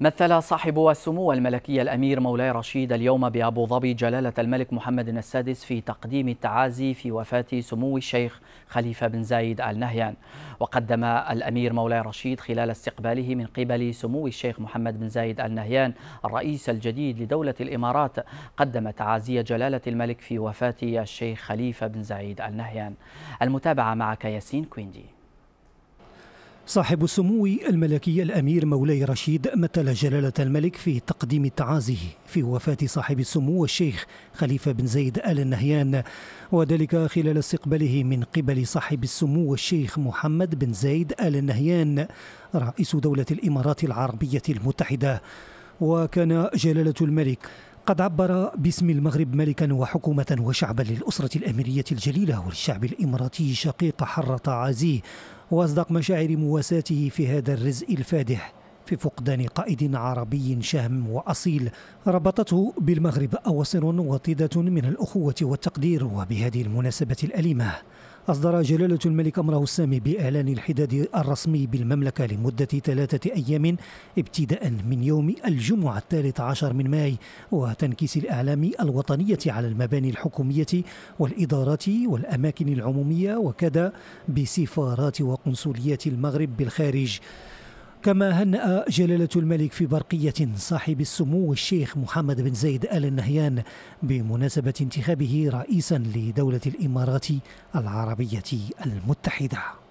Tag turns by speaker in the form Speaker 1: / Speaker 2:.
Speaker 1: مثل صاحب السمو الملكي الأمير مولاي رشيد اليوم بأبو ظبي جلالة الملك محمد السادس في تقديم التعازي في وفاة سمو الشيخ خليفة بن زايد آل نهيان وقدم الأمير مولاي رشيد خلال استقباله من قبل سمو الشيخ محمد بن زايد آل نهيان الرئيس الجديد لدولة الإمارات قدم تعازي جلالة الملك في وفاة الشيخ خليفة بن زايد آل نهيان المتابعة معك ياسين كويندي
Speaker 2: صاحب السمو الملكي الأمير مولاي رشيد مثل جلالة الملك في تقديم تعازيه في وفاة صاحب السمو الشيخ خليفة بن زيد آل النهيان وذلك خلال استقباله من قبل صاحب السمو الشيخ محمد بن زيد آل النهيان رئيس دولة الإمارات العربية المتحدة وكان جلالة الملك قد عبر باسم المغرب ملكا وحكومة وشعبا للأسرة الأميرية الجليلة وللشعب الإماراتي شقيق حر تعازيه وأصدق مشاعر مواساته في هذا الرزق الفادح في فقدان قائد عربي شهم وأصيل ربطته بالمغرب أوصر وطيدة من الأخوة والتقدير وبهذه المناسبة الأليمة أصدر جلالة الملك أمره السامي بإعلان الحداد الرسمي بالمملكة لمدة ثلاثة أيام ابتداء من يوم الجمعة الثالث عشر من ماي وتنكيس الأعلام الوطنية على المباني الحكومية والإدارات والأماكن العمومية وكذا بسفارات وقنصليات المغرب بالخارج كما هنأ جلالة الملك في برقية صاحب السمو الشيخ محمد بن زيد آل النهيان بمناسبة انتخابه رئيسا لدولة الإمارات العربية المتحدة